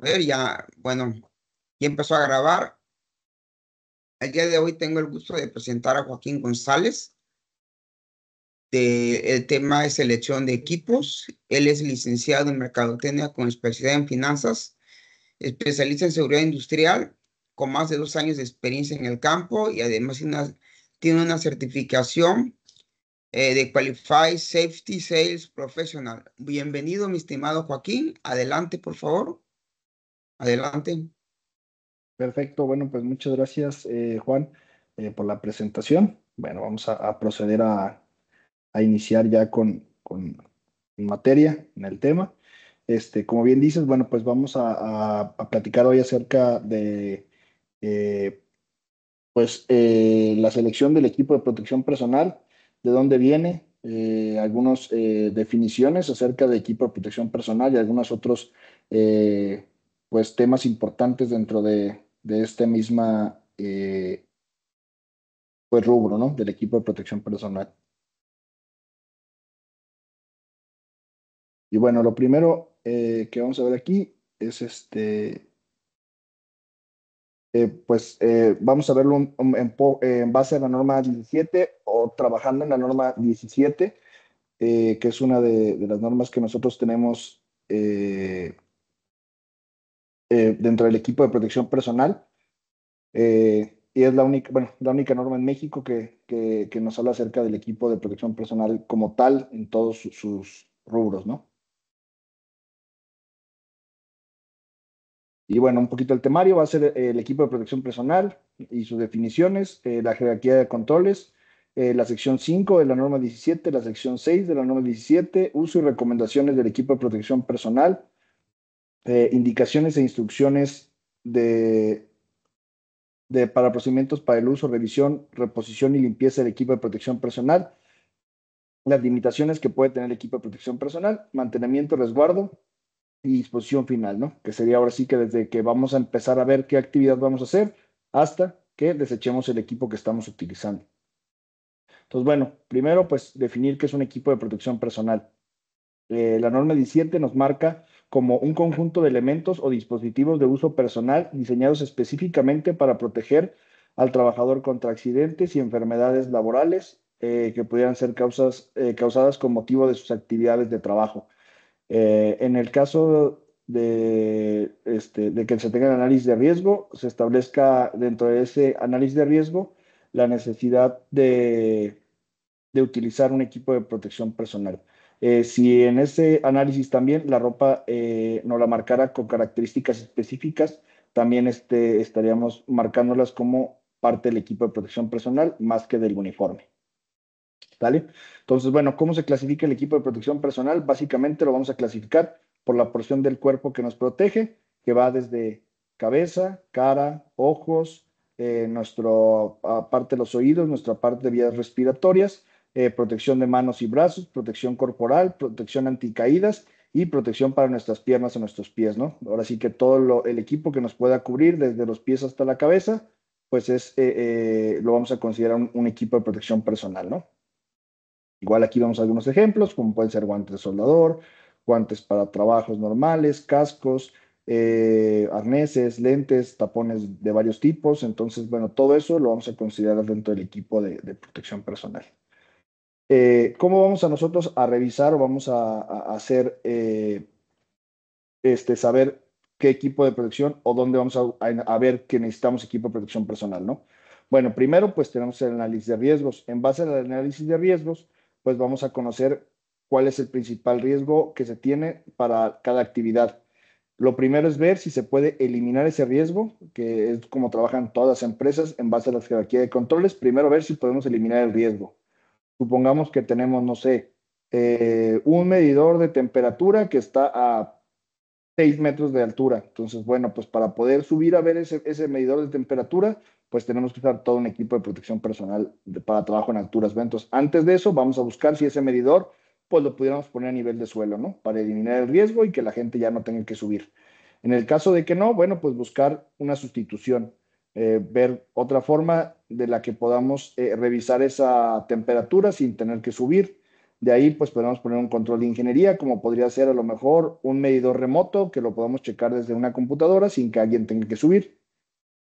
ver, ya, bueno, ya empezó a grabar. El día de hoy tengo el gusto de presentar a Joaquín González. De, el tema es selección de equipos. Él es licenciado en Mercadotecnia con especialidad en finanzas, especialista en seguridad industrial, con más de dos años de experiencia en el campo y además tiene una certificación eh, de Qualified Safety Sales Professional. Bienvenido, mi estimado Joaquín. Adelante, por favor. Adelante. Perfecto, bueno, pues muchas gracias, eh, Juan, eh, por la presentación. Bueno, vamos a, proceder a, iniciar ya con, materia en el tema. Este, como bien dices, bueno, pues vamos a, platicar hoy acerca de eh, pues, la selección del equipo de protección personal, de dónde viene, algunas definiciones acerca de equipo de protección personal y algunos otros pues temas importantes dentro de, este misma eh, pues, rubro, ¿no? Del equipo de protección personal. Y bueno, lo primero eh, que vamos a ver aquí es este, eh, pues vamos a verlo en, base a la norma 17 o trabajando en la norma 17, que es una de, las normas que nosotros tenemos eh, dentro del equipo de protección personal. Eh, y es la única, bueno, la única norma en México que, que, nos habla acerca del equipo de protección personal como tal en todos sus rubros, ¿no? Y bueno, un poquito el temario va a ser eh, el equipo de protección personal y sus definiciones, la jerarquía de controles, la sección 5 de la norma 17, la sección 6 de la norma 17, uso y recomendaciones del equipo de protección personal, indicaciones e instrucciones de, para procedimientos para el uso, revisión, reposición y limpieza del equipo de protección personal, las limitaciones que puede tener el equipo de protección personal, mantenimiento, resguardo y disposición final, ¿no? Que sería ahora sí que desde que vamos a empezar a ver qué actividad vamos a hacer hasta que desechemos el equipo que estamos utilizando. Entonces, bueno, primero, pues definir qué es un equipo de protección personal. Eh, la norma 17 nos marca como un conjunto de elementos o dispositivos de uso personal diseñados específicamente para proteger al trabajador contra accidentes y enfermedades laborales eh, que pudieran ser causas, eh, causadas con motivo de sus actividades de trabajo. Eh, en el caso este, de, que se tenga el análisis de riesgo, se establezca dentro de ese análisis de riesgo la necesidad de utilizar un equipo de protección personal. Eh, si en ese análisis también la ropa eh, no la marcara con características específicas, también este, estaríamos marcándolas como parte del equipo de protección personal más que del uniforme. ¿Vale? Entonces, bueno, ¿cómo se clasifica el equipo de protección personal? Básicamente lo vamos a clasificar por la porción del cuerpo que nos protege, que va desde cabeza, cara, ojos, eh, nuestra ah, parte de los oídos, nuestra parte de vías respiratorias eh, protección de manos y brazos, protección corporal, protección anticaídas y protección para nuestras piernas o nuestros pies, ¿no? Ahora sí que todo el equipo que nos pueda cubrir desde los pies hasta la cabeza, pues es, eh, eh, lo vamos a considerar un, equipo de protección personal, ¿no? Igual aquí vemos algunos ejemplos, como pueden ser guantes de soldador, guantes para trabajos normales, cascos, arneses, lentes, tapones de varios tipos. Entonces, bueno, todo eso lo vamos a considerar dentro del equipo de protección personal. Eh, ¿Cómo vamos a nosotros a revisar o vamos a, hacer eh, este, saber qué equipo de protección o dónde vamos a, a, ver que necesitamos equipo de protección personal, ¿no? Bueno, primero pues tenemos el análisis de riesgos. En base al análisis de riesgos, pues vamos a conocer cuál es el principal riesgo que se tiene para cada actividad. Lo primero es ver si se puede eliminar ese riesgo, que es como trabajan todas las empresas en base a la jerarquía de controles. Primero ver si podemos eliminar el riesgo. Supongamos que tenemos, no sé, eh, un medidor de temperatura que está a 6 metros de altura. Entonces, bueno, pues para poder subir a ver ese, medidor de temperatura, pues tenemos que usar todo un equipo de protección personal para trabajo en alturas. Entonces, antes de eso, vamos a buscar si ese medidor, pues lo pudiéramos poner a nivel de suelo, ¿no? Para eliminar el riesgo y que la gente ya no tenga que subir. En el caso de que no, bueno, pues buscar una sustitución. Eh, ver otra forma de la que podamos eh, revisar esa temperatura sin tener que subir. De ahí, pues podemos poner un control de ingeniería, como podría ser a lo mejor un medidor remoto que lo podamos checar desde una computadora sin que alguien tenga que subir.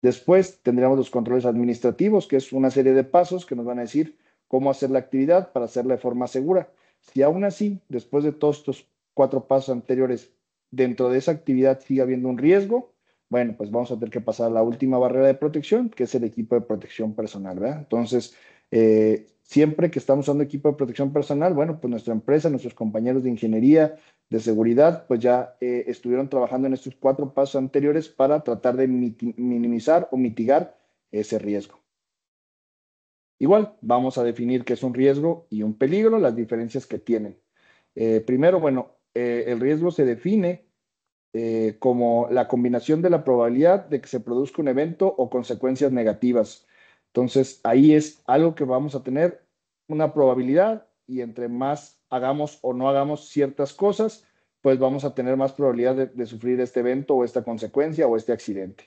Después tendríamos los controles administrativos, que es una serie de pasos que nos van a decir cómo hacer la actividad para hacerla de forma segura. Si aún así, después de todos estos cuatro pasos anteriores, dentro de esa actividad sigue habiendo un riesgo, bueno, pues vamos a tener que pasar a la última barrera de protección, que es el equipo de protección personal, ¿verdad? Entonces, eh, siempre que estamos usando equipo de protección personal, bueno, pues nuestra empresa, nuestros compañeros de ingeniería, de seguridad, pues ya eh, estuvieron trabajando en estos cuatro pasos anteriores para tratar de minimizar o mitigar ese riesgo. Igual, vamos a definir qué es un riesgo y un peligro, las diferencias que tienen. Eh, primero, bueno, el riesgo se define eh, como la combinación de la probabilidad de que se produzca un evento o consecuencias negativas. Entonces, ahí es algo que vamos a tener una probabilidad y entre más hagamos o no hagamos ciertas cosas, pues vamos a tener más probabilidad de, sufrir este evento o esta consecuencia o este accidente.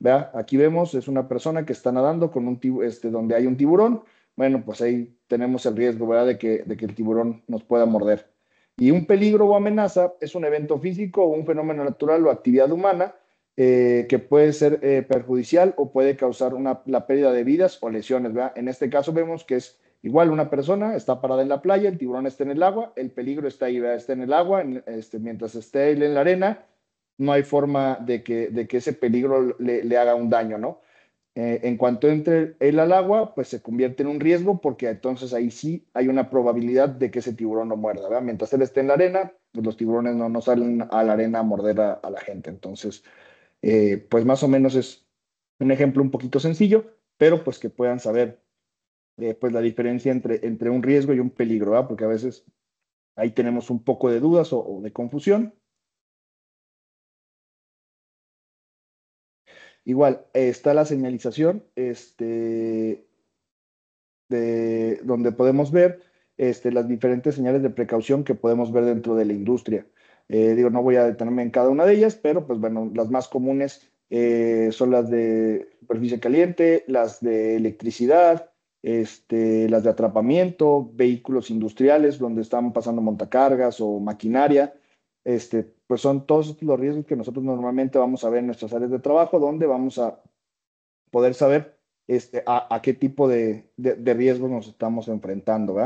¿Vea? Aquí vemos, es una persona que está nadando con un este, donde hay un tiburón. Bueno, pues ahí tenemos el riesgo, ¿verdad? de que el tiburón nos pueda morder. Y un peligro o amenaza es un evento físico o un fenómeno natural o actividad humana eh, que puede ser eh, perjudicial o puede causar una, la pérdida de vidas o lesiones. En este caso vemos que es igual una persona está parada en la playa, el tiburón está en el agua, el peligro está ahí, está en el agua, este, mientras esté él en la arena, no hay forma de que, de que ese peligro le, le, haga un daño, ¿no? Eh, en cuanto entre él al agua, pues se convierte en un riesgo porque entonces ahí sí hay una probabilidad de que ese tiburón no muerda, Mientras él esté en la arena, pues los tiburones no, salen a la arena a morder a, la gente. Entonces, eh, pues más o menos es un ejemplo un poquito sencillo, pero pues que puedan saber eh, pues la diferencia entre, un riesgo y un peligro, Porque a veces ahí tenemos un poco de dudas o de confusión. Igual, está la señalización, este, de, donde podemos ver este, las diferentes señales de precaución que podemos ver dentro de la industria. Eh, digo, no voy a detenerme en cada una de ellas, pero pues bueno, las más comunes eh, son las de superficie caliente, las de electricidad, este, las de atrapamiento, vehículos industriales donde están pasando montacargas o maquinaria, este, pues son todos los riesgos que nosotros normalmente vamos a ver en nuestras áreas de trabajo, donde vamos a poder saber este, a, qué tipo de, riesgos nos estamos enfrentando,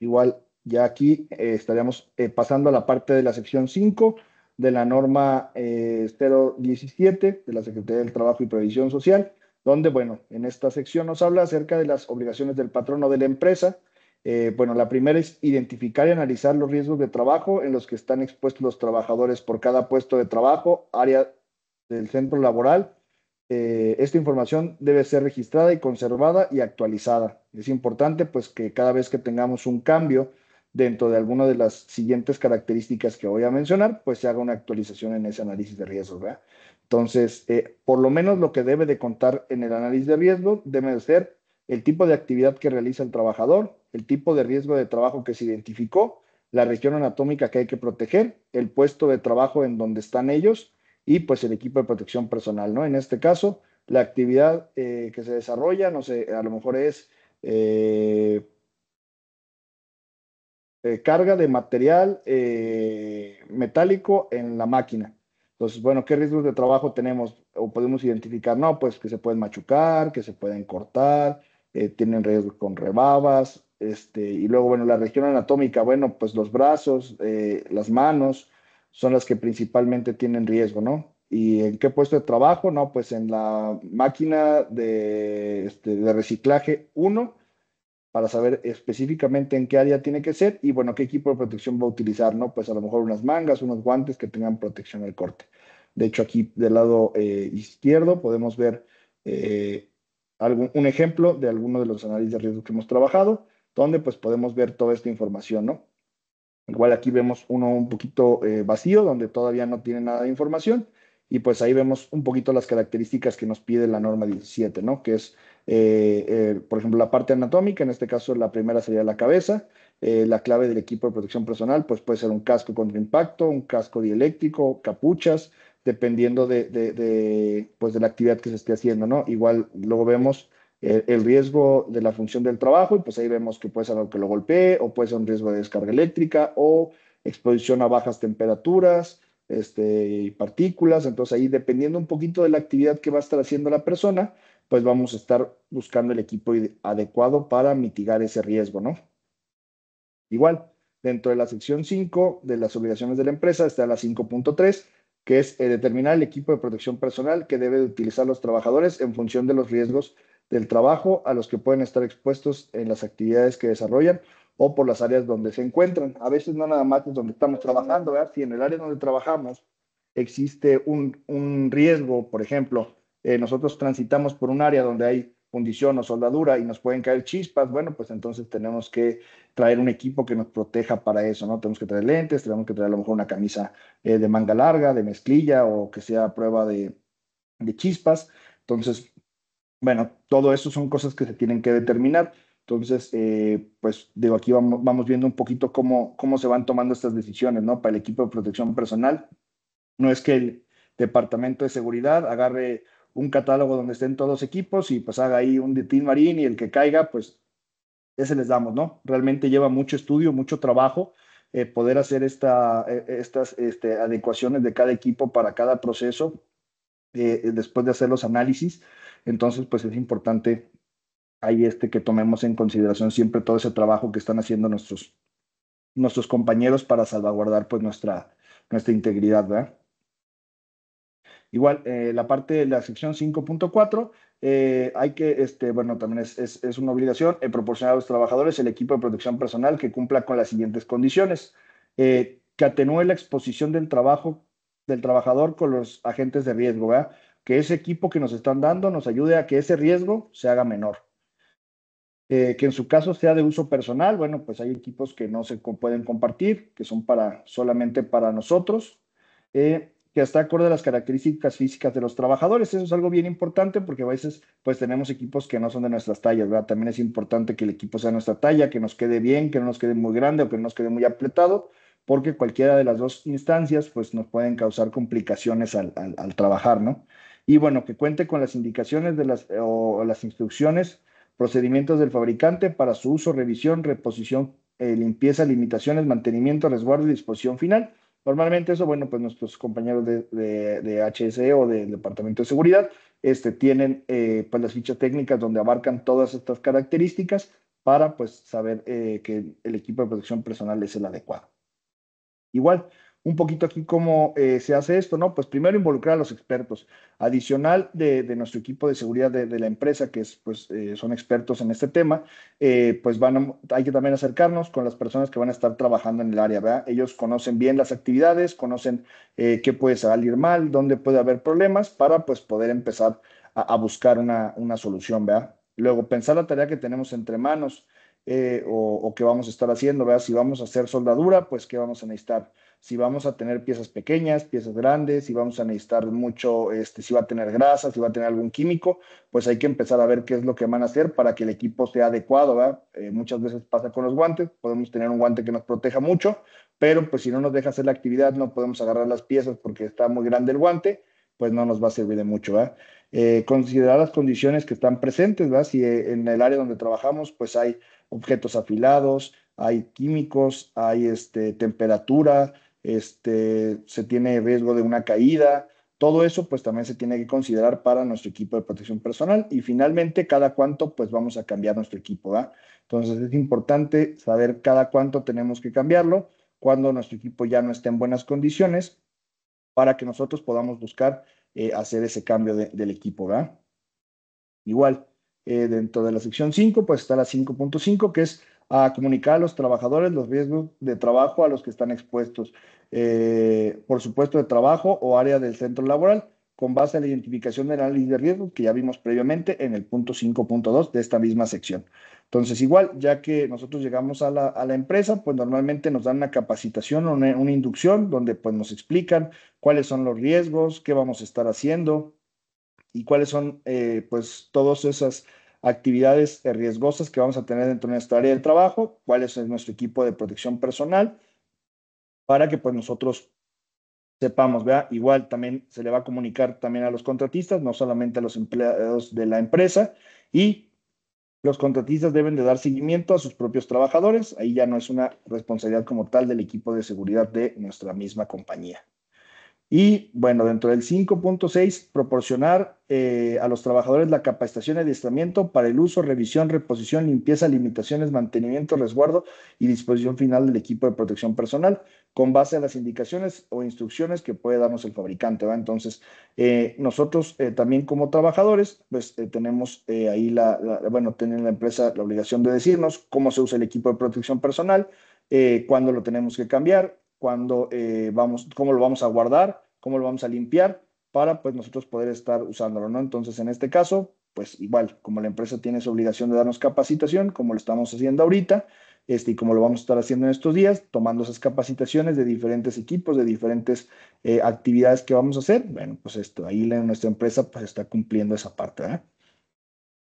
Igual, ya aquí eh, estaríamos eh, pasando a la parte de la sección 5 de la norma eh, 017 de la Secretaría del Trabajo y Previsión Social, donde, bueno, en esta sección nos habla acerca de las obligaciones del patrono de la empresa eh, bueno, la primera es identificar y analizar los riesgos de trabajo en los que están expuestos los trabajadores por cada puesto de trabajo, área del centro laboral. Eh, esta información debe ser registrada y conservada y actualizada. Es importante pues que cada vez que tengamos un cambio dentro de alguna de las siguientes características que voy a mencionar, pues se haga una actualización en ese análisis de riesgos. Entonces, eh, por lo menos lo que debe de contar en el análisis de riesgo debe de ser el tipo de actividad que realiza el trabajador, el tipo de riesgo de trabajo que se identificó, la región anatómica que hay que proteger, el puesto de trabajo en donde están ellos y pues el equipo de protección personal, ¿no? En este caso, la actividad eh, que se desarrolla, no sé, a lo mejor es eh, eh, carga de material metálico en la máquina. Entonces, bueno, ¿qué riesgos de trabajo tenemos o podemos identificar? No, pues que se pueden machucar, que se pueden cortar, eh, tienen riesgo con rebabas, este, y luego, bueno, la región anatómica, bueno, pues los brazos, eh, las manos son las que principalmente tienen riesgo, ¿no? ¿Y en qué puesto de trabajo? No, pues en la máquina de, este, de reciclaje 1 para saber específicamente en qué área tiene que ser y bueno, qué equipo de protección va a utilizar, ¿no? Pues a lo mejor unas mangas, unos guantes que tengan protección al corte. De hecho, aquí del lado eh, izquierdo podemos ver algún, un ejemplo de alguno de los análisis de riesgo que hemos trabajado, donde pues podemos ver toda esta información, ¿no? Igual aquí vemos uno un poquito eh, vacío, donde todavía no tiene nada de información, y pues ahí vemos un poquito las características que nos pide la norma 17, ¿no? Que es, eh, eh, por ejemplo, la parte anatómica, en este caso la primera sería la cabeza, eh, la clave del equipo de protección personal, pues puede ser un casco contra impacto, un casco dieléctrico, capuchas, dependiendo de, pues de la actividad que se esté haciendo, ¿no? Igual luego vemos el, riesgo de la función del trabajo y pues ahí vemos que puede ser algo que lo golpee o puede ser un riesgo de descarga eléctrica o exposición a bajas temperaturas este, y partículas. Entonces ahí dependiendo un poquito de la actividad que va a estar haciendo la persona, pues vamos a estar buscando el equipo adecuado para mitigar ese riesgo, ¿no? Igual, dentro de la sección 5 de las obligaciones de la empresa está la 5.3, que es eh, determinar el equipo de protección personal que debe utilizar los trabajadores en función de los riesgos del trabajo a los que pueden estar expuestos en las actividades que desarrollan o por las áreas donde se encuentran. A veces no nada más es donde estamos trabajando, ¿verdad? Si en el área donde trabajamos existe un, riesgo, por ejemplo, eh, nosotros transitamos por un área donde hay fundición o soldadura y nos pueden caer chispas, bueno, pues entonces tenemos que traer un equipo que nos proteja para eso, ¿no? Tenemos que traer lentes, tenemos que traer a lo mejor una camisa eh, de manga larga, de mezclilla o que sea prueba de, chispas. Entonces, bueno, todo eso son cosas que se tienen que determinar. Entonces, eh, pues digo, aquí vamos, vamos viendo un poquito cómo, cómo se van tomando estas decisiones, ¿no? Para el equipo de protección personal, no es que el departamento de seguridad agarre un catálogo donde estén todos los equipos y pues haga ahí un de Team Marín y el que caiga, pues ese les damos, ¿no? Realmente lleva mucho estudio, mucho trabajo eh, poder hacer esta, eh, estas este, adecuaciones de cada equipo para cada proceso eh, después de hacer los análisis. Entonces, pues es importante ahí este que tomemos en consideración siempre todo ese trabajo que están haciendo nuestros, nuestros compañeros para salvaguardar pues nuestra, nuestra integridad, ¿verdad? Igual, eh, la parte de la sección 5.4, eh, hay que, este, bueno, también es, es, una obligación eh, proporcionar a los trabajadores el equipo de protección personal que cumpla con las siguientes condiciones. que atenúe la exposición del trabajo del trabajador con los agentes de riesgo, ¿verdad? Que ese equipo que nos están dando nos ayude a que ese riesgo se haga menor. que en su caso sea de uso personal, bueno, pues hay equipos que no se pueden compartir, que son para solamente para nosotros. Eh, que está acorde a las características físicas de los trabajadores. Eso es algo bien importante porque a veces pues tenemos equipos que no son de nuestras tallas, ¿verdad? También es importante que el equipo sea nuestra talla, que nos quede bien, que no nos quede muy grande o que no nos quede muy apretado, porque cualquiera de las dos instancias pues nos pueden causar complicaciones al, trabajar, ¿no? Y bueno, que cuente con las indicaciones de las, o las instrucciones, procedimientos del fabricante para su uso, revisión, reposición, eh, limpieza, limitaciones, mantenimiento, resguardo y disposición final Normalmente eso, bueno, pues nuestros compañeros de, HSE e o del Departamento de Seguridad este, tienen eh, pues las fichas técnicas donde abarcan todas estas características para pues saber eh, que el equipo de protección personal es el adecuado. Igual, un poquito aquí cómo eh, se hace esto, ¿no? Pues primero involucrar a los expertos, adicional de, nuestro equipo de seguridad de, la empresa, que pues, eh, son expertos en este tema, eh, pues van hay que también acercarnos con las personas que van a estar trabajando en el área, ¿verdad? Ellos conocen bien las actividades, conocen qué puede salir mal, dónde puede haber problemas, para pues poder empezar a, buscar una, solución, ¿verdad? Luego, pensar la tarea que tenemos entre manos. o, o, qué vamos a estar haciendo, ¿verdad? Si vamos a hacer soldadura, pues qué vamos a necesitar si vamos a tener piezas pequeñas, piezas grandes, si vamos a necesitar mucho, este, si va a tener grasa, si va a tener algún químico, pues hay que empezar a ver qué es lo que van a hacer para que el equipo sea adecuado. Eh, muchas veces pasa con los guantes, podemos tener un guante que nos proteja mucho, pero pues si no nos deja hacer la actividad, no podemos agarrar las piezas porque está muy grande el guante, pues no nos va a servir de mucho. ¿verdad? Eh, considerar las condiciones que están presentes, ¿verdad? si eh, en el área donde trabajamos, pues hay objetos afilados, hay químicos, hay este, temperatura, este, se tiene riesgo de una caída, todo eso pues también se tiene que considerar para nuestro equipo de protección personal y finalmente cada cuánto pues vamos a cambiar nuestro equipo, ¿verdad? Entonces es importante saber cada cuánto tenemos que cambiarlo, cuando nuestro equipo ya no esté en buenas condiciones para que nosotros podamos buscar eh, hacer ese cambio del equipo, Igual, eh, dentro de la sección 5 pues está la 5.5 que es a comunicar a los trabajadores los riesgos de trabajo a los que están expuestos, eh, por supuesto de trabajo o área del centro laboral, con base en la identificación del análisis de riesgo, que ya vimos previamente en el punto 5.2 de esta misma sección. Entonces, igual, ya que nosotros llegamos a la, empresa, pues normalmente nos dan una capacitación o una, inducción donde pues nos explican cuáles son los riesgos, qué vamos a estar haciendo y cuáles son eh, pues todas esas actividades riesgosas que vamos a tener dentro de nuestra área de trabajo, cuál es nuestro equipo de protección personal, para que pues nosotros sepamos, ¿verdad? Igual también se le va a comunicar también a los contratistas, no solamente a los empleados de la empresa, y los contratistas deben de dar seguimiento a sus propios trabajadores, ahí ya no es una responsabilidad como tal del equipo de seguridad de nuestra misma compañía. Y bueno, dentro del 5.6, proporcionar eh, a los trabajadores la capacitación y adiestramiento para el uso, revisión, reposición, limpieza, limitaciones, mantenimiento, resguardo y disposición final del equipo de protección personal con base a las indicaciones o instrucciones que puede darnos el fabricante. ¿va? Entonces, eh, nosotros eh, también como trabajadores, pues tenemos ahí la, bueno, tienen la empresa la obligación de decirnos cómo se usa el equipo de protección personal, cuándo lo tenemos que cambiar, cuándo vamos, cómo lo vamos a guardar, cómo lo vamos a limpiar para pues nosotros poder estar usándolo, ¿no? Entonces, en este caso, pues igual, como la empresa tiene su obligación de darnos capacitación, como lo estamos haciendo ahorita, este, y como lo vamos a estar haciendo en estos días, tomando esas capacitaciones de diferentes equipos, de diferentes eh, actividades que vamos a hacer, bueno, pues esto, ahí nuestra empresa pues está cumpliendo esa parte, ¿verdad?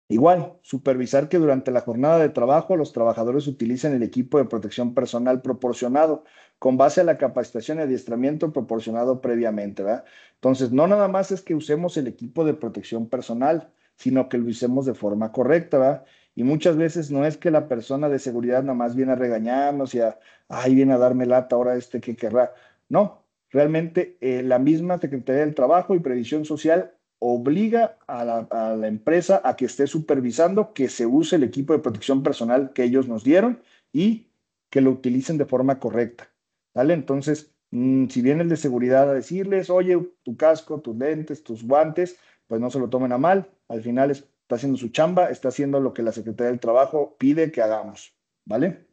Igual, supervisar que durante la jornada de trabajo los trabajadores utilicen el equipo de protección personal proporcionado con base a la capacitación y adiestramiento proporcionado previamente, ¿verdad? Entonces, no nada más es que usemos el equipo de protección personal, sino que lo usemos de forma correcta, ¿verdad? Y muchas veces no es que la persona de seguridad nada más viene a regañarnos y a, ay, viene a darme lata ahora este que querrá. No, realmente eh, la misma Secretaría del Trabajo y Previsión Social obliga a la, empresa a que esté supervisando que se use el equipo de protección personal que ellos nos dieron y que lo utilicen de forma correcta. ¿Vale? Entonces, mm, si viene el de seguridad a decirles, oye, tu casco, tus lentes, tus guantes, pues no se lo tomen a mal. Al final está haciendo su chamba, está haciendo lo que la Secretaría del Trabajo pide que hagamos. ¿Vale?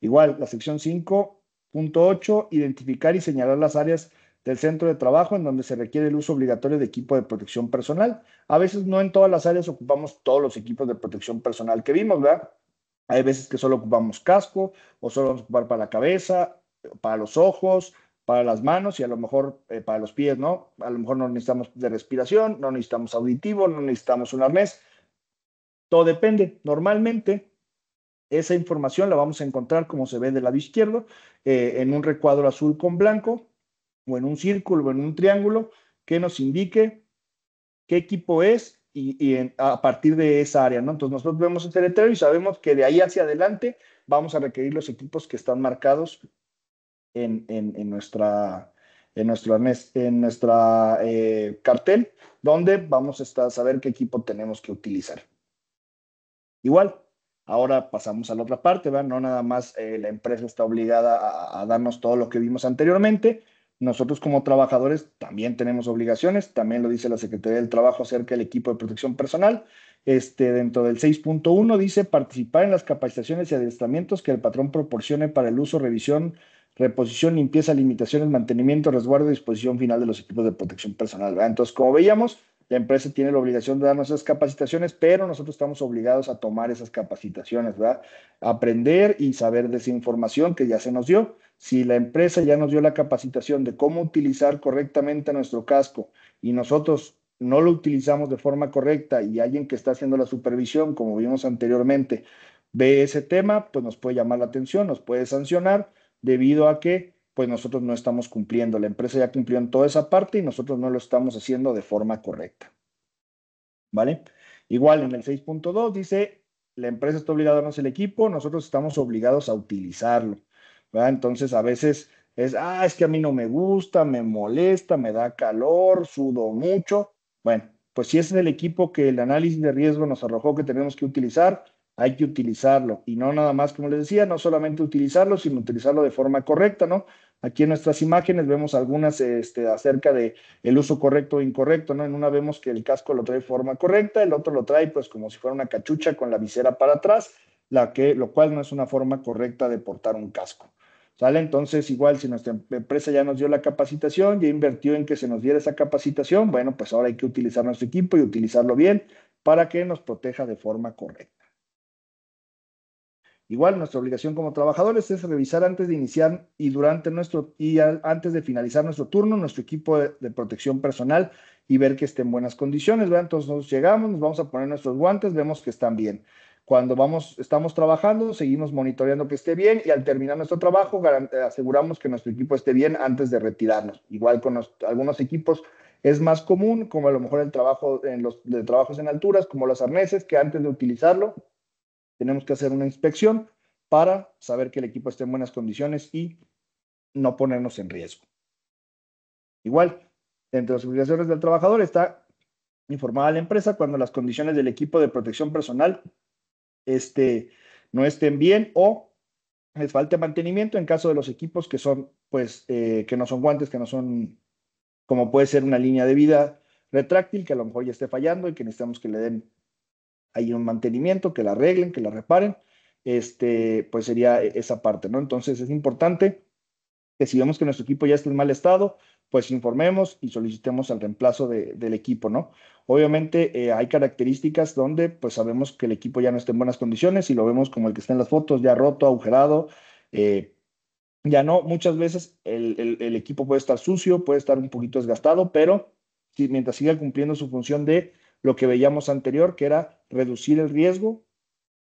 Igual, la sección 5.8, identificar y señalar las áreas del centro de trabajo en donde se requiere el uso obligatorio de equipo de protección personal. A veces no en todas las áreas ocupamos todos los equipos de protección personal que vimos, ¿verdad? Hay veces que solo ocupamos casco o solo vamos a ocupar para la cabeza, para los ojos, para las manos y a lo mejor eh, para los pies, ¿no? A lo mejor no necesitamos de respiración, no necesitamos auditivo, no necesitamos un arnés. Todo depende. Normalmente esa información la vamos a encontrar como se ve del lado izquierdo eh, en un recuadro azul con blanco o en un círculo o en un triángulo que nos indique qué equipo es y, a partir de esa área, ¿no? Entonces nosotros vemos el territorio y sabemos que de ahí hacia adelante vamos a requerir los equipos que están marcados en, en, nuestra en nuestro en nuestra eh, cartel, donde vamos a estar, saber qué equipo tenemos que utilizar. Igual, ahora pasamos a la otra parte, ¿verdad? No nada más eh, la empresa está obligada a, a darnos todo lo que vimos anteriormente, nosotros como trabajadores también tenemos obligaciones, también lo dice la Secretaría del Trabajo acerca del equipo de protección personal. Este, dentro del 6.1 dice participar en las capacitaciones y adiestramientos que el patrón proporcione para el uso, revisión, reposición, limpieza, limitaciones, mantenimiento, resguardo y disposición final de los equipos de protección personal. Entonces, como veíamos, la empresa tiene la obligación de darnos esas capacitaciones, pero nosotros estamos obligados a tomar esas capacitaciones, ¿verdad? Aprender y saber de esa información que ya se nos dio. Si la empresa ya nos dio la capacitación de cómo utilizar correctamente nuestro casco y nosotros no lo utilizamos de forma correcta y alguien que está haciendo la supervisión, como vimos anteriormente, ve ese tema, pues nos puede llamar la atención, nos puede sancionar debido a que pues nosotros no estamos cumpliendo. La empresa ya cumplió en toda esa parte y nosotros no lo estamos haciendo de forma correcta. ¿Vale? Igual en el 6.2 dice, la empresa está obligada a darnos el equipo, nosotros estamos obligados a utilizarlo. ¿verdad? Entonces a veces es, ah, es que a mí no me gusta, me molesta, me da calor, sudo mucho. Bueno, pues si es el equipo que el análisis de riesgo nos arrojó que tenemos que utilizar, hay que utilizarlo. Y no nada más, como les decía, no solamente utilizarlo, sino utilizarlo de forma correcta, ¿no? Aquí en nuestras imágenes vemos algunas este, acerca de el uso correcto o incorrecto, ¿no? En una vemos que el casco lo trae de forma correcta, el otro lo trae pues como si fuera una cachucha con la visera para atrás, la que, lo cual no es una forma correcta de portar un casco. ¿Sale? Entonces, igual si nuestra empresa ya nos dio la capacitación, ya invirtió en que se nos diera esa capacitación, bueno, pues ahora hay que utilizar nuestro equipo y utilizarlo bien para que nos proteja de forma correcta. Igual, nuestra obligación como trabajadores es revisar antes de iniciar y durante nuestro y antes de finalizar nuestro turno, nuestro equipo de, protección personal y ver que esté en buenas condiciones. Vean, Entonces nos llegamos, nos vamos a poner nuestros guantes, vemos que están bien. Cuando vamos, estamos trabajando, seguimos monitoreando que esté bien y al terminar nuestro trabajo aseguramos que nuestro equipo esté bien antes de retirarnos. Igual con algunos equipos es más común, como a lo mejor el trabajo en los de trabajos en alturas, como los arneses, que antes de utilizarlo tenemos que hacer una inspección para saber que el equipo esté en buenas condiciones y no ponernos en riesgo. Igual, entre las obligaciones del trabajador está informada la empresa cuando las condiciones del equipo de protección personal este, no estén bien o les falte mantenimiento en caso de los equipos que son, pues, eh, que no son guantes, que no son, como puede ser una línea de vida retráctil, que a lo mejor ya esté fallando y que necesitamos que le den hay un mantenimiento, que la arreglen, que la reparen, este, pues sería esa parte, ¿no? Entonces es importante que si vemos que nuestro equipo ya está en mal estado, pues informemos y solicitemos el reemplazo del equipo, ¿no? Obviamente eh, hay características donde pues sabemos que el equipo ya no está en buenas condiciones y lo vemos como el que está en las fotos, ya roto, agujerado, eh, ya no, muchas veces el, el, equipo puede estar sucio, puede estar un poquito desgastado, pero si, mientras siga cumpliendo su función de lo que veíamos anterior, que era reducir el riesgo,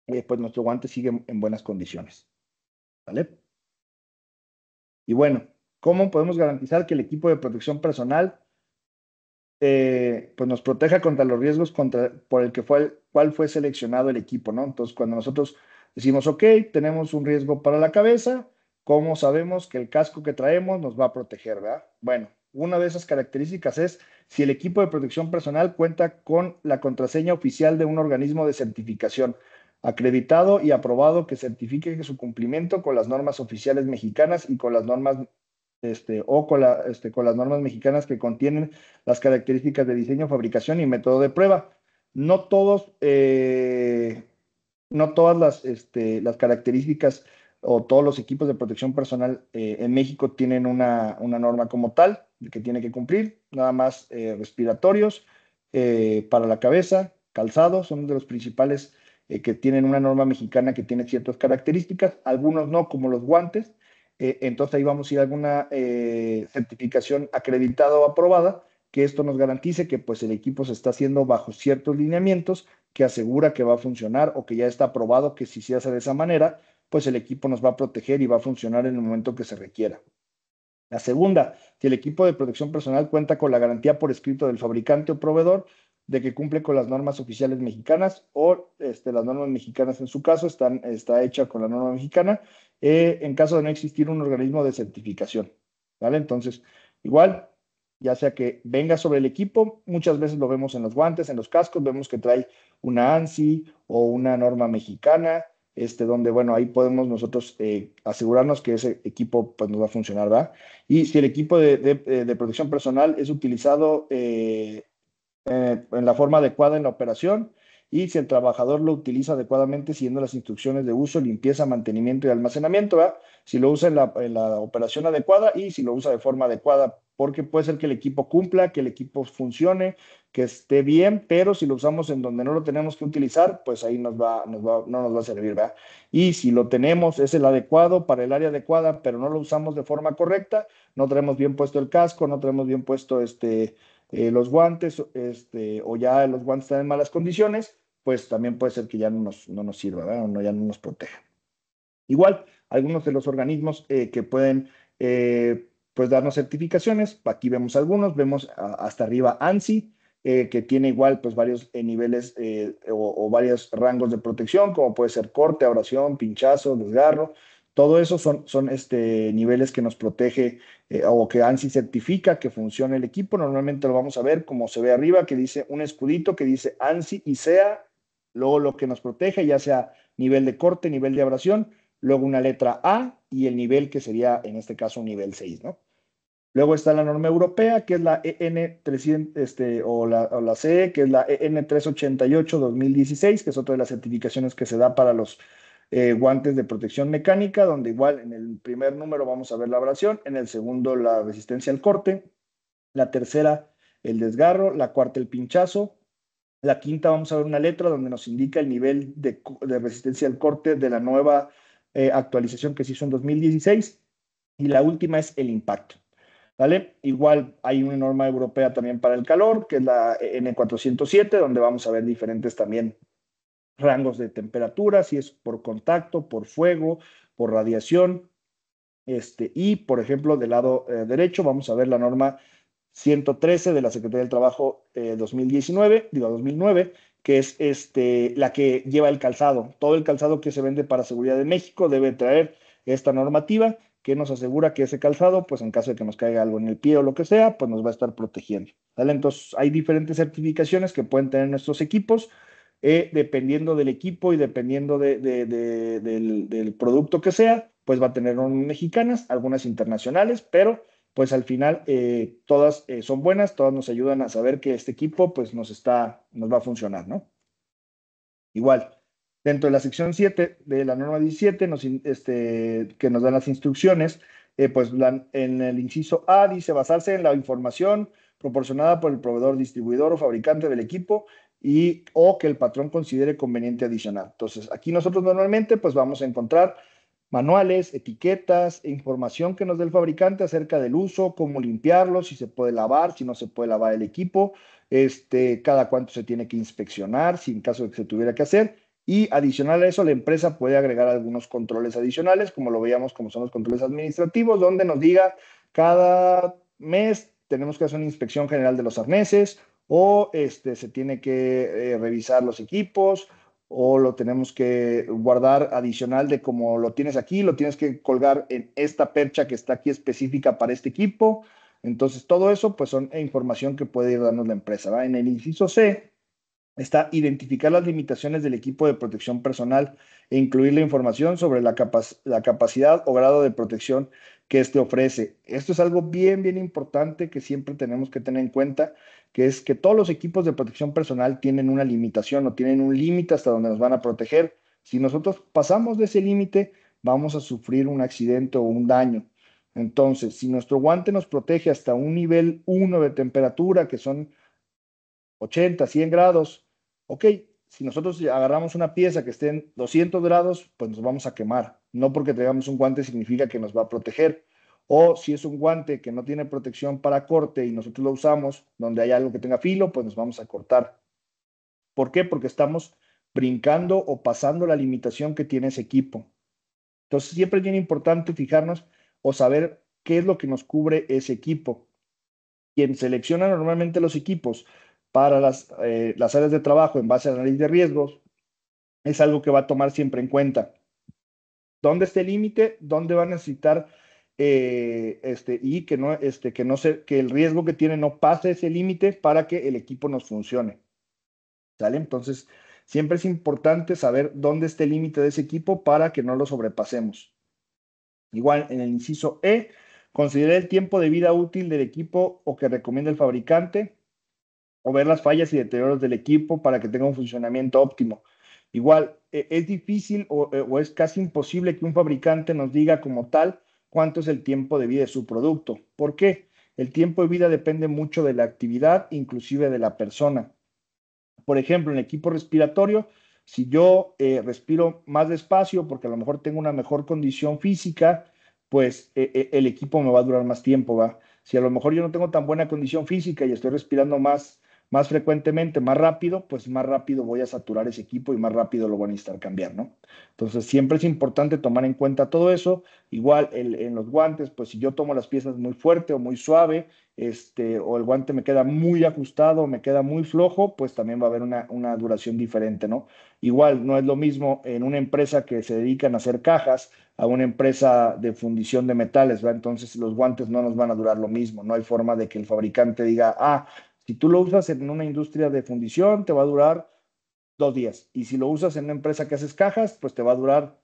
y pues nuestro guante sigue en buenas condiciones. ¿Vale? Y bueno, ¿cómo podemos garantizar que el equipo de protección personal eh, pues nos proteja contra los riesgos contra, por el que fue, cual fue seleccionado el equipo, ¿no? Entonces, cuando nosotros decimos, ok, tenemos un riesgo para la cabeza, ¿cómo sabemos que el casco que traemos nos va a proteger, ¿verdad? Bueno, una de esas características es si el equipo de protección personal cuenta con la contraseña oficial de un organismo de certificación acreditado y aprobado que certifique su cumplimiento con las normas oficiales mexicanas y con las normas este, o con, este, las normas mexicanas que contienen las características de diseño, fabricación y método de prueba. No todos, eh, no todas las este, características o todos los equipos de protección personal eh, en México tienen una, una, norma como tal que tiene que cumplir, nada más eh, respiratorios eh, para la cabeza, calzado, son de los principales que tienen una norma mexicana que tiene ciertas características, algunos no, como los guantes, entonces ahí vamos a ir a alguna certificación acreditada o aprobada que esto nos garantice que pues el equipo se está haciendo bajo ciertos lineamientos que asegura que va a funcionar o que ya está aprobado que si se hace de esa manera, pues el equipo nos va a proteger y va a funcionar en el momento que se requiera. La segunda, si el equipo de protección personal cuenta con la garantía por escrito del fabricante o proveedor de que cumple con las normas oficiales mexicanas o este, las normas mexicanas en su caso están, está hecha con la norma mexicana eh, en caso de no existir un organismo de certificación. ¿vale? Entonces, igual, ya sea que venga sobre el equipo, muchas veces lo vemos en los guantes, en los cascos, vemos que trae una ANSI o una norma mexicana, este, donde, bueno, ahí podemos nosotros eh, asegurarnos que ese equipo pues, nos va a funcionar, ¿verdad? Y si el equipo de, de, eh, protección personal es utilizado eh, en la forma adecuada en la operación y si el trabajador lo utiliza adecuadamente siguiendo las instrucciones de uso, limpieza, mantenimiento y almacenamiento, ¿verdad? Si lo usa en la, en la operación adecuada y si lo usa de forma adecuada porque puede ser que el equipo cumpla, que el equipo funcione, que esté bien, pero si lo usamos en donde no lo tenemos que utilizar, pues ahí nos va, no nos va a servir, ¿verdad? Y si lo tenemos, es el adecuado para el área adecuada, pero no lo usamos de forma correcta, no tenemos bien puesto el casco, no tenemos bien puesto este, eh, los guantes, este, o ya los guantes están en malas condiciones, pues también puede ser que ya no nos, sirva, ¿verdad? O no, ya no nos proteja. Igual, algunos de los organismos eh, que pueden... Eh, pues darnos certificaciones. Aquí vemos algunos, vemos hasta arriba ANSI, eh, que tiene igual pues varios eh, niveles eh, o, varios rangos de protección, como puede ser corte, abrasión, pinchazo, desgarro. Todo eso son, son este, niveles que nos protege o que ANSI certifica que funciona el equipo. Normalmente lo vamos a ver como se ve arriba, que dice un escudito que dice ANSI y sea, luego lo que nos protege, ya sea nivel de corte, nivel de abrasión, luego una letra A y el nivel que sería en este caso un nivel 6, ¿no? Luego está la norma europea, que es la e EN 300, este, o la, CE, que es la e EN 388-2016, que es otra de las certificaciones que se da para los eh, guantes de protección mecánica, donde igual en el primer número vamos a ver la abrasión, en el segundo la resistencia al corte, la tercera el desgarro, la cuarta el pinchazo, la quinta vamos a ver una letra donde nos indica el nivel de, resistencia al corte de la nueva eh, actualización que se hizo en 2016 y la última es el impacto. ¿vale? Igual hay una norma europea también para el calor, que es la N407, donde vamos a ver diferentes también rangos de temperatura, si es por contacto, por fuego, por radiación. Este, y, por ejemplo, del lado eh, derecho vamos a ver la norma 113 de la Secretaría del Trabajo 2019, eh, digo 2009, que es este, la que lleva el calzado. Todo el calzado que se vende para seguridad de México debe traer esta normativa que nos asegura que ese calzado, pues en caso de que nos caiga algo en el pie o lo que sea, pues nos va a estar protegiendo. Entonces, hay diferentes certificaciones que pueden tener nuestros equipos, eh, dependiendo del equipo y dependiendo del, producto que sea, pues va a tener unas mexicanas, algunas internacionales, pero pues al final eh, todas eh, son buenas, todas nos ayudan a saber que este equipo pues nos está, nos va a funcionar, ¿no? Igual, dentro de la sección 7 de la norma 17, este, que nos dan las instrucciones, eh, pues en el inciso A dice basarse en la información proporcionada por el proveedor, distribuidor o fabricante del equipo y o que el patrón considere conveniente adicional. Entonces, aquí nosotros normalmente pues vamos a encontrar manuales, etiquetas, e información que nos dé el fabricante acerca del uso, cómo limpiarlo, si se puede lavar, si no se puede lavar el equipo, este, cada cuánto se tiene que inspeccionar, si en caso de que se tuviera que hacer, y adicional a eso, la empresa puede agregar algunos controles adicionales, como lo veíamos, como son los controles administrativos, donde nos diga cada mes tenemos que hacer una inspección general de los arneses o este, se tiene que eh, revisar los equipos o lo tenemos que guardar adicional de como lo tienes aquí, lo tienes que colgar en esta percha que está aquí específica para este equipo. Entonces, todo eso pues son e información que puede ir darnos la empresa. ¿va? En el inciso C está identificar las limitaciones del equipo de protección personal e incluir la información sobre la, capacidad o grado de protección que éste ofrece. Esto es algo bien, bien importante que siempre tenemos que tener en cuenta, que es que todos los equipos de protección personal tienen una limitación o tienen un límite hasta donde nos van a proteger. Si nosotros pasamos de ese límite, vamos a sufrir un accidente o un daño. Entonces, si nuestro guante nos protege hasta un nivel 1 de temperatura, que son 80, 100 grados, ok, si nosotros agarramos una pieza que esté en 200 grados, pues nos vamos a quemar. No porque tengamos un guante significa que nos va a proteger. O si es un guante que no tiene protección para corte y nosotros lo usamos, donde hay algo que tenga filo, pues nos vamos a cortar. ¿Por qué? Porque estamos brincando o pasando la limitación que tiene ese equipo. Entonces siempre es bien importante fijarnos o saber qué es lo que nos cubre ese equipo. Quien selecciona normalmente los equipos para eh, las, áreas de trabajo en base al análisis de riesgos es algo que va a tomar siempre en cuenta. ¿Dónde está el límite? ¿Dónde va a necesitar eh, este, y que no, este, que no que el riesgo que tiene no pase ese límite para que el equipo nos funcione. ¿Sale? Entonces, siempre es importante saber dónde está el límite de ese equipo para que no lo sobrepasemos. Igual, en el inciso E, considerar el tiempo de vida útil del equipo o que recomienda el fabricante ver las fallas y deterioros del equipo para que tenga un funcionamiento óptimo. Igual, e, es difícil eh, o, es casi imposible que un fabricante nos diga como tal cuánto es el tiempo de vida de su producto. ¿Por qué? El tiempo de vida depende mucho de la actividad, inclusive de la persona. Por ejemplo, en equipo respiratorio, si yo eh, respiro más despacio porque a lo mejor tengo una mejor condición física, pues e, e, el equipo me va a durar más tiempo, ¿va? Si a lo mejor yo no tengo tan buena condición física y estoy respirando más más frecuentemente, más rápido, pues más rápido voy a saturar ese equipo y más rápido lo voy a necesitar cambiar, ¿no? Entonces siempre es importante tomar en cuenta todo eso. Igual en los guantes, pues si yo tomo las piezas muy fuerte o muy suave, este, o el guante me queda muy ajustado, me queda muy flojo, pues también va a haber una, duración diferente, ¿no? Igual no es lo mismo en una empresa que se dedican a hacer cajas a una empresa de fundición de metales, ¿verdad? Entonces los guantes no nos van a durar lo mismo, no hay forma de que el fabricante diga, ah, si tú lo usas en una industria de fundición, te va a durar dos días. Y si lo usas en una empresa que haces cajas, pues te va a durar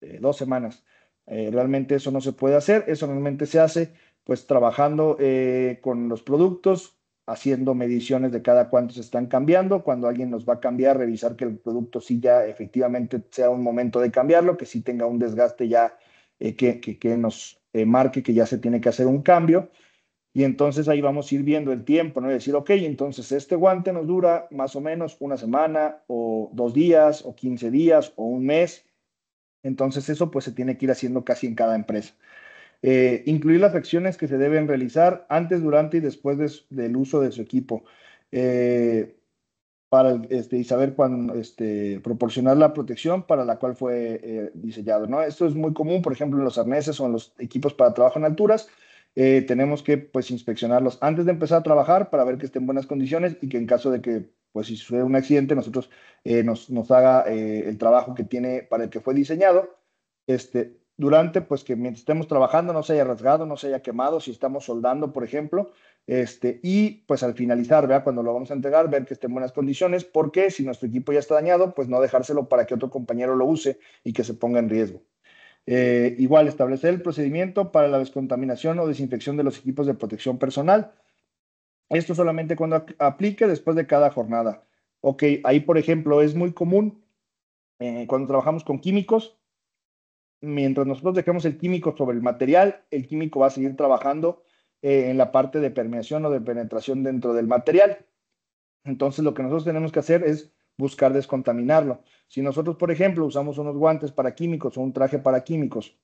eh, dos semanas. Eh, realmente eso no se puede hacer, eso realmente se hace pues trabajando eh, con los productos, haciendo mediciones de cada cuánto se están cambiando, cuando alguien nos va a cambiar, revisar que el producto sí ya efectivamente sea un momento de cambiarlo, que sí tenga un desgaste ya que, que, nos marque que ya se tiene que hacer un cambio. Y entonces ahí vamos a ir viendo el tiempo, ¿no? Y decir, ok, entonces este guante nos dura más o menos una semana o dos días o 15 días o un mes. Entonces eso pues se tiene que ir haciendo casi en cada empresa. Eh, incluir las acciones que se deben realizar antes, durante y después del uso de su equipo. Eh, para este, y saber cuándo este, proporcionar la protección para la cual fue eh, diseñado. ¿no? Esto es muy común, por ejemplo, en los arneses o en los equipos para trabajo en alturas eh, tenemos que pues inspeccionarlos antes de empezar a trabajar para ver que estén en buenas condiciones y que en caso de que pues si sucede un accidente nosotros eh, nos, nos, haga eh, el trabajo que tiene para el que fue diseñado este durante pues que mientras estemos trabajando no se haya rasgado no se haya quemado si estamos soldando por ejemplo este y pues al finalizar vea cuando lo vamos a entregar ver que esté en buenas condiciones porque si nuestro equipo ya está dañado pues no dejárselo para que otro compañero lo use y que se ponga en riesgo eh, igual, establecer el procedimiento para la descontaminación o desinfección de los equipos de protección personal. Esto solamente cuando aplique después de cada jornada. Ok, ahí por ejemplo es muy común eh, cuando trabajamos con químicos, mientras nosotros dejemos el químico sobre el material, el químico va a seguir trabajando eh, en la parte de permeación o de penetración dentro del material. Entonces lo que nosotros tenemos que hacer es buscar descontaminarlo. Si nosotros, por ejemplo, usamos unos guantes para químicos o un traje para químicos,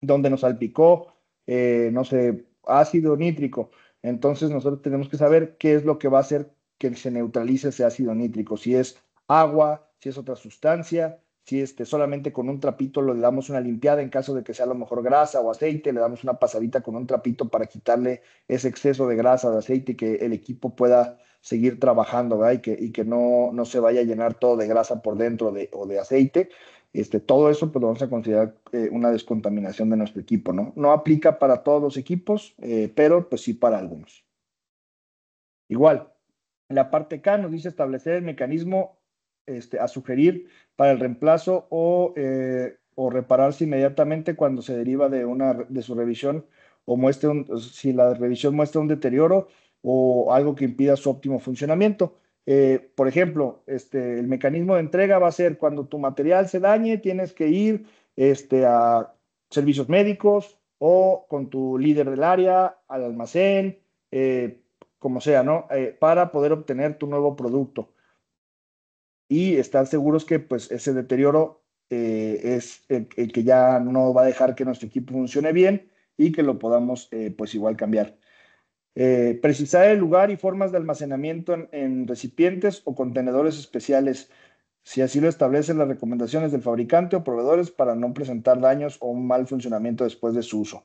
donde nos salpicó, eh, no sé, ácido nítrico, entonces nosotros tenemos que saber qué es lo que va a hacer que se neutralice ese ácido nítrico, si es agua, si es otra sustancia, si este, solamente con un trapito le damos una limpiada en caso de que sea a lo mejor grasa o aceite, le damos una pasadita con un trapito para quitarle ese exceso de grasa, de aceite que el equipo pueda seguir trabajando, Y que, y que no, no se vaya a llenar todo de grasa por dentro de, o de aceite. Este, todo eso pues lo vamos a considerar eh, una descontaminación de nuestro equipo, ¿no? No aplica para todos los equipos, eh, pero pues sí para algunos. Igual, la parte K nos dice establecer el mecanismo este, a sugerir para el reemplazo eh, o, repararse inmediatamente cuando se deriva de, una, de su revisión o muestre si la revisión muestra un deterioro o algo que impida su óptimo funcionamiento. Eh, por ejemplo, este, el mecanismo de entrega va a ser cuando tu material se dañe, tienes que ir este, a servicios médicos o con tu líder del área, al almacén, eh, como sea, ¿no? Eh, para poder obtener tu nuevo producto. Y estar seguros que pues, ese deterioro es el, el, que ya no va a dejar que nuestro equipo funcione bien y que lo podamos pues igual cambiar. Eh, precisar el lugar y formas de almacenamiento en, recipientes o contenedores especiales, si así lo establecen las recomendaciones del fabricante o proveedores para no presentar daños o un mal funcionamiento después de su uso.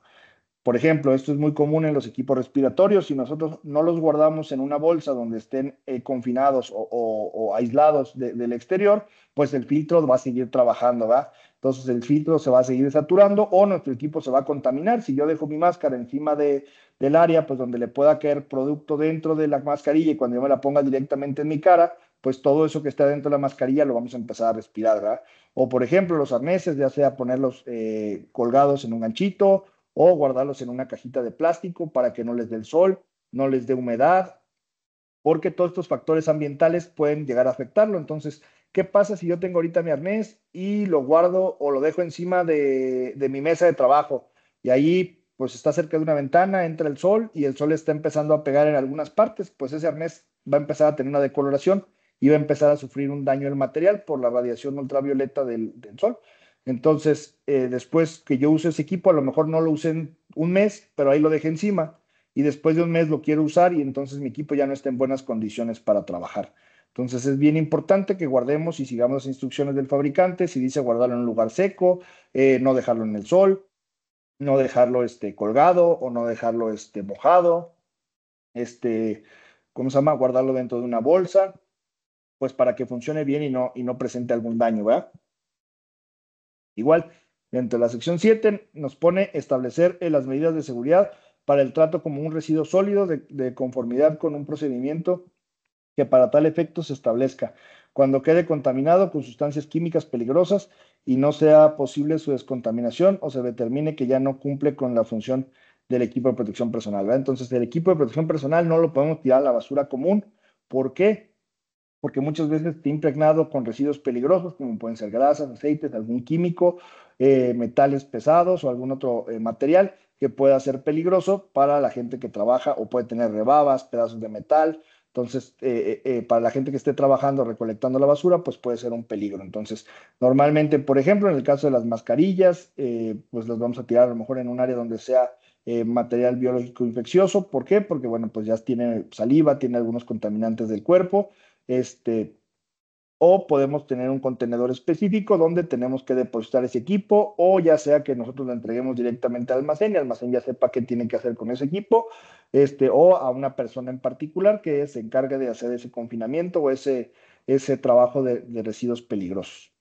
Por ejemplo, esto es muy común en los equipos respiratorios. Si nosotros no los guardamos en una bolsa donde estén eh, confinados o, aislados del exterior, pues el filtro va a seguir trabajando, ¿verdad? Entonces el filtro se va a seguir saturando o nuestro equipo se va a contaminar. Si yo dejo mi máscara encima de, del área, pues donde le pueda caer producto dentro de la mascarilla y cuando yo me la ponga directamente en mi cara, pues todo eso que está dentro de la mascarilla lo vamos a empezar a respirar, ¿verdad? O por ejemplo los arneses, ya sea ponerlos eh, colgados en un ganchito o guardarlos en una cajita de plástico para que no les dé el sol, no les dé humedad, porque todos estos factores ambientales pueden llegar a afectarlo. Entonces, ¿qué pasa si yo tengo ahorita mi arnés y lo guardo o lo dejo encima de, de mi mesa de trabajo? Y ahí pues está cerca de una ventana, entra el sol y el sol está empezando a pegar en algunas partes, pues ese arnés va a empezar a tener una decoloración y va a empezar a sufrir un daño al material por la radiación ultravioleta del, sol. Entonces, eh, después que yo use ese equipo, a lo mejor no lo usé un mes, pero ahí lo dejé encima y después de un mes lo quiero usar y entonces mi equipo ya no está en buenas condiciones para trabajar. Entonces es bien importante que guardemos y sigamos las instrucciones del fabricante, si dice guardarlo en un lugar seco, eh, no dejarlo en el sol, no dejarlo este, colgado o no dejarlo este, mojado, este, ¿cómo se llama? Guardarlo dentro de una bolsa, pues para que funcione bien y no, y no presente algún daño, ¿verdad? Igual, dentro de la sección 7 nos pone establecer eh, las medidas de seguridad para el trato como un residuo sólido de conformidad con un procedimiento que para tal efecto se establezca cuando quede contaminado con sustancias químicas peligrosas y no sea posible su descontaminación o se determine que ya no cumple con la función del equipo de protección personal. Entonces, el equipo de protección personal no lo podemos tirar a la basura común. ¿Por qué? Porque muchas veces está impregnado con residuos peligrosos, como pueden ser grasas, aceites, algún químico, eh, metales pesados o algún otro eh, material que pueda ser peligroso para la gente que trabaja o puede tener rebabas, pedazos de metal. Entonces, eh, eh, eh, para la gente que esté trabajando recolectando la basura, pues puede ser un peligro. Entonces, normalmente, por ejemplo, en el caso de las mascarillas, pues las vamos a tirar a lo mejor en un área donde sea material biológico infeccioso. ¿Por qué? Porque, bueno, pues ya tiene saliva, tiene algunos contaminantes del cuerpo. Este, o podemos tener un contenedor específico donde tenemos que depositar ese equipo o ya sea que nosotros lo entreguemos directamente al almacén y el almacén ya sepa qué tiene que hacer con ese equipo este, o a una persona en particular que se encargue de hacer ese confinamiento o ese, ese trabajo de, residuos peligrosos.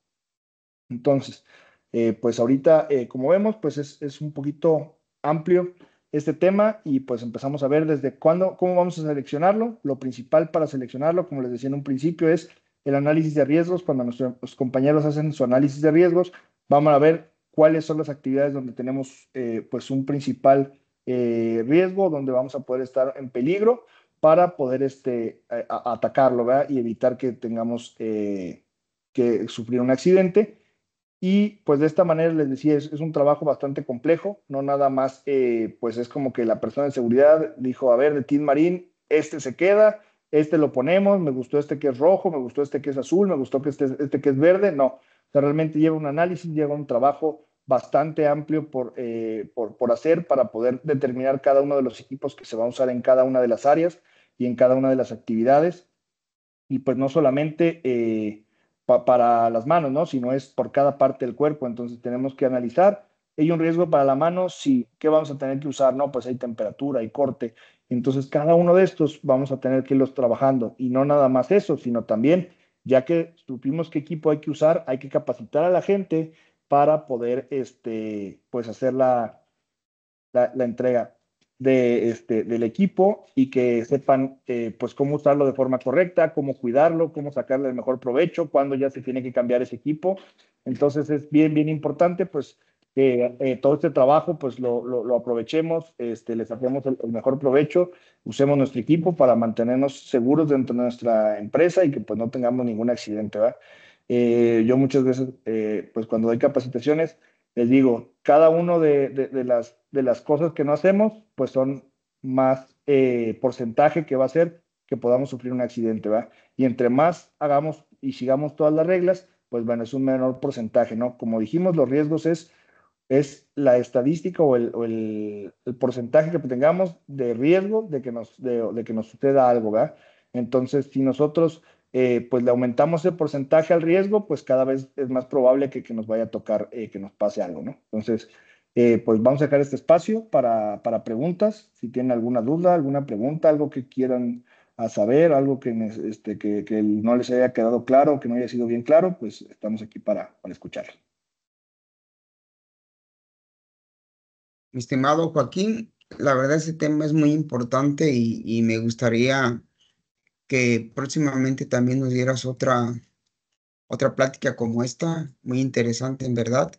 Entonces, eh, pues ahorita, eh, como vemos, pues es, es un poquito amplio este tema y pues empezamos a ver desde cuándo, cómo vamos a seleccionarlo. Lo principal para seleccionarlo, como les decía en un principio, es el análisis de riesgos, cuando nuestros pues, compañeros hacen su análisis de riesgos, vamos a ver cuáles son las actividades donde tenemos eh, pues un principal eh, riesgo, donde vamos a poder estar en peligro para poder este, eh, atacarlo y evitar que tengamos que sufrir un accidente. Y pues de esta manera les decía, es, un trabajo bastante complejo, no nada más, pues es como que la persona de seguridad dijo, a ver, de Team Marín, este se queda, este lo ponemos, me gustó este que es rojo, me gustó este que es azul, me gustó que este, este que es verde, no. realmente lleva un análisis, lleva un trabajo bastante amplio eh, por, por, hacer para poder determinar cada uno de los equipos que se va a usar en cada una de las áreas y en cada una de las actividades. Y pues no solamente eh, para las manos, sino es por cada parte del cuerpo. Entonces tenemos que analizar. ¿Hay un riesgo para la mano? Sí. ¿Qué vamos a tener que usar? No, pues hay temperatura, hay corte, entonces, cada uno de estos vamos a tener que irlos trabajando y no nada más eso, sino también, ya que supimos qué equipo hay que usar, hay que capacitar a la gente para poder, este, pues, hacer la, entrega de, este, del equipo y que sepan, eh, pues, cómo usarlo de forma correcta, cómo cuidarlo, cómo sacarle el mejor provecho, cuándo ya se tiene que cambiar ese equipo. Entonces, es bien, bien importante, pues, que eh, todo este trabajo pues lo, lo, aprovechemos, este, le el, mejor provecho, usemos nuestro equipo para mantenernos seguros dentro de nuestra empresa y que pues no tengamos ningún accidente, ¿verdad? Eh, yo muchas veces, eh, pues cuando doy capacitaciones, les digo, cada uno de, de, las, de las cosas que no hacemos, pues son más porcentaje que va a ser que podamos sufrir un accidente, va Y entre más hagamos y sigamos todas las reglas, pues bueno, es un menor porcentaje, ¿no? Como dijimos, los riesgos es es la estadística o el, porcentaje que tengamos de riesgo de que nos, de, que nos suceda algo, ¿verdad? Entonces, si nosotros eh, pues le aumentamos el porcentaje al riesgo, pues cada vez es más probable que, nos vaya a tocar, eh, que nos pase algo, ¿no? Entonces, eh, pues vamos a dejar este espacio para, preguntas. Si tienen alguna duda, alguna pregunta, algo que quieran saber, algo que, este, que, no les haya quedado claro, que no haya sido bien claro, pues estamos aquí para, para escucharlo. Mi estimado Joaquín, la verdad ese tema es muy importante y, me gustaría que próximamente también nos dieras otra, otra plática como esta, muy interesante en verdad.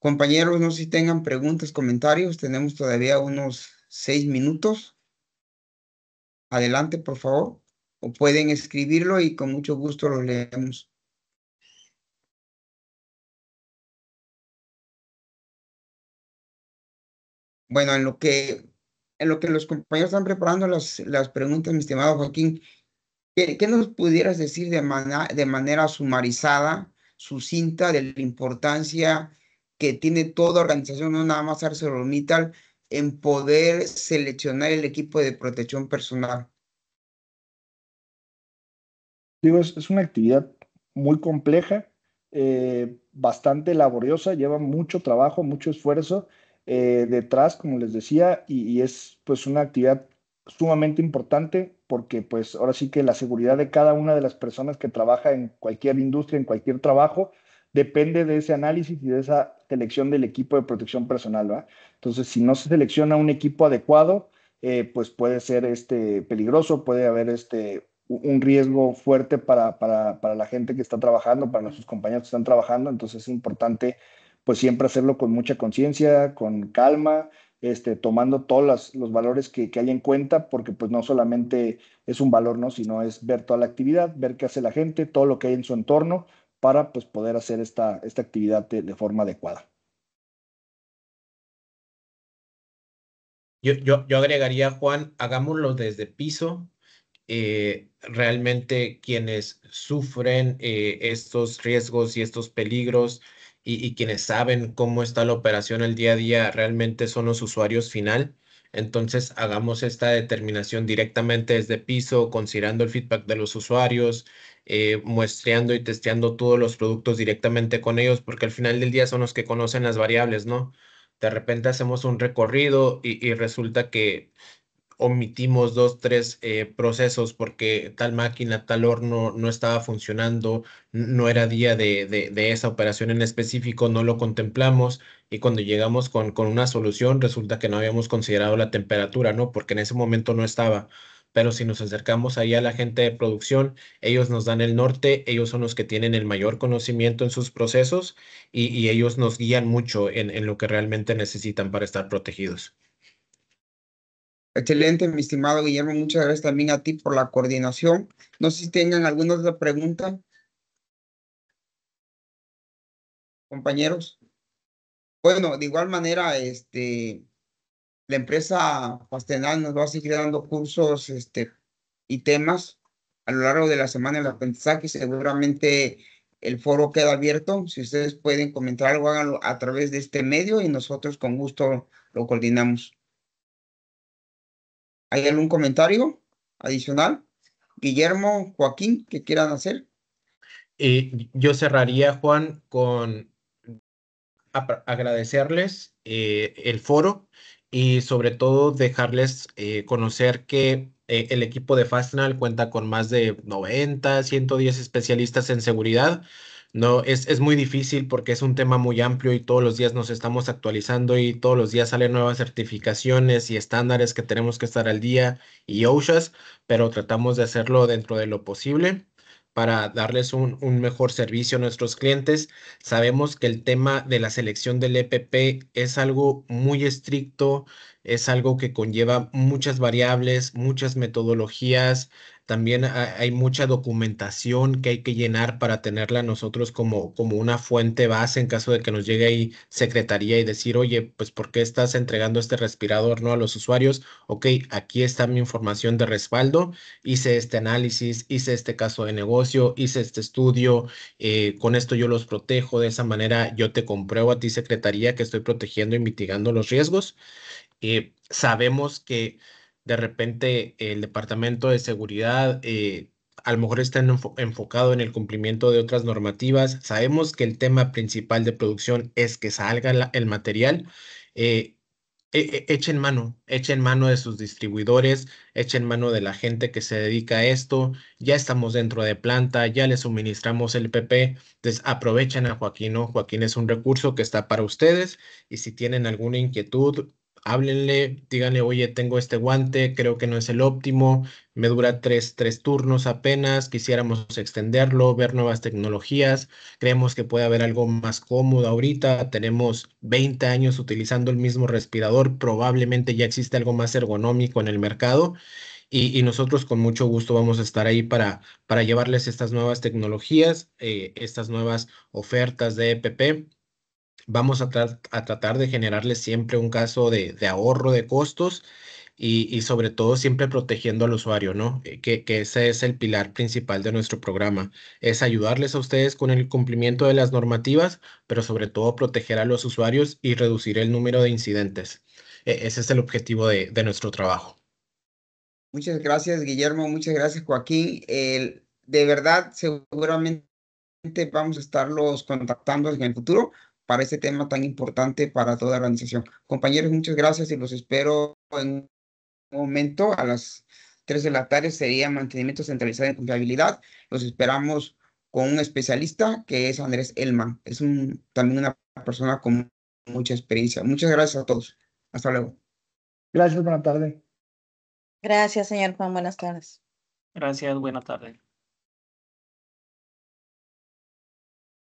Compañeros, no sé si tengan preguntas, comentarios, tenemos todavía unos seis minutos. Adelante, por favor, o pueden escribirlo y con mucho gusto lo leemos. Bueno, en lo que, en lo que los compañeros están preparando las, preguntas, mi estimado Joaquín, ¿qué, nos pudieras decir de, de manera sumarizada, sucinta, de la importancia que tiene toda organización, no nada más ArcelorMittal, en poder seleccionar el equipo de protección personal? Digo, es, una actividad muy compleja, eh, bastante laboriosa, lleva mucho trabajo, mucho esfuerzo eh, detrás, como les decía, y, es pues una actividad sumamente importante porque pues ahora sí que la seguridad de cada una de las personas que trabaja en cualquier industria, en cualquier trabajo, depende de ese análisis y de esa selección del equipo de protección personal, ¿va? Entonces, si no se selecciona un equipo adecuado, eh, pues puede ser este peligroso, puede haber este un riesgo fuerte para, para, la gente que está trabajando, para nuestros compañeros que están trabajando, entonces es importante pues siempre hacerlo con mucha conciencia, con calma, este, tomando todos los valores que, hay en cuenta, porque pues no solamente es un valor, ¿no? sino es ver toda la actividad, ver qué hace la gente, todo lo que hay en su entorno, para pues poder hacer esta, actividad de, forma adecuada. Yo, agregaría, Juan, hagámoslo desde piso. Eh, realmente quienes sufren eh, estos riesgos y estos peligros, y, quienes saben cómo está la operación el día a día realmente son los usuarios final. Entonces hagamos esta determinación directamente desde piso, considerando el feedback de los usuarios, eh, muestreando y testeando todos los productos directamente con ellos, porque al final del día son los que conocen las variables, ¿no? De repente hacemos un recorrido y resulta que omitimos dos, tres eh, procesos porque tal máquina, tal horno no estaba funcionando, no era día de, esa operación en específico, no lo contemplamos y cuando llegamos con, una solución resulta que no habíamos considerado la temperatura, ¿no? Porque en ese momento no estaba. Pero si nos acercamos ahí a la gente de producción, ellos nos dan el norte, ellos son los que tienen el mayor conocimiento en sus procesos y, ellos nos guían mucho en lo que realmente necesitan para estar protegidos. Excelente, mi estimado Guillermo. Muchas gracias también a ti por la coordinación. No sé si tengan alguna otra pregunta. Compañeros. Bueno, de igual manera, este, la empresa Pastenal nos va a seguir dando cursos este, y temas a lo largo de la semana del aprendizaje. Seguramente el foro queda abierto. Si ustedes pueden comentar algo, háganlo a través de este medio y nosotros con gusto lo coordinamos. ¿Hay algún comentario adicional? Guillermo, Joaquín, que quieran hacer. Eh, yo cerraría, Juan, con agradecerles eh, el foro y sobre todo dejarles eh, conocer que el equipo de Fastnal cuenta con más de 90, 110 especialistas en seguridad no, es, muy difícil porque es un tema muy amplio y todos los días nos estamos actualizando y todos los días salen nuevas certificaciones y estándares que tenemos que estar al día y OSHAs, pero tratamos de hacerlo dentro de lo posible para darles un, un mejor servicio a nuestros clientes. Sabemos que el tema de la selección del EPP es algo muy estricto, es algo que conlleva muchas variables, muchas metodologías, también hay mucha documentación que hay que llenar para tenerla nosotros como, como una fuente base en caso de que nos llegue ahí secretaría y decir, oye, pues ¿por qué estás entregando este respirador no a los usuarios? Ok, aquí está mi información de respaldo, hice este análisis, hice este caso de negocio, hice este estudio, eh, con esto yo los protejo, de esa manera yo te compruebo a ti secretaría que estoy protegiendo y mitigando los riesgos. Eh, sabemos que de repente el Departamento de Seguridad eh, a lo mejor está enfocado en el cumplimiento de otras normativas. Sabemos que el tema principal de producción es que salga el material. Eh, e-, e-, echen mano, echen mano de sus distribuidores, echen mano de la gente que se dedica a esto. Ya estamos dentro de planta, ya le suministramos el PP. Entonces aprovechen a Joaquín, Joaquín es un recurso que está para ustedes y si tienen alguna inquietud, háblenle, díganle, oye, tengo este guante, creo que no es el óptimo, me dura tres, tres, turnos apenas, quisiéramos extenderlo, ver nuevas tecnologías, creemos que puede haber algo más cómodo ahorita, tenemos 20 años utilizando el mismo respirador, probablemente ya existe algo más ergonómico en el mercado. Y, nosotros con mucho gusto vamos a estar ahí para, para llevarles estas nuevas tecnologías, eh, estas nuevas ofertas de EPP vamos a, tratar de generarles siempre un caso de, ahorro de costos y, sobre todo siempre protegiendo al usuario, ¿no? Eh, que, ese es el pilar principal de nuestro programa, es ayudarles a ustedes con el cumplimiento de las normativas, pero sobre todo proteger a los usuarios y reducir el número de incidentes. E-, ese es el objetivo de, nuestro trabajo. Muchas gracias, Guillermo. Muchas gracias, Joaquín. de verdad, seguramente vamos a estarlos contactando en el futuro para este tema tan importante para toda la organización. Compañeros, muchas gracias y los espero en un momento a las 3 de la tarde sería mantenimiento centralizado en confiabilidad. Los esperamos con un especialista que es Andrés Elman. Es un, también una persona con mucha experiencia. Muchas gracias a todos. Hasta luego. Gracias, buenas tardes. Gracias, señor Juan. Buenas tardes. Gracias, buena tarde.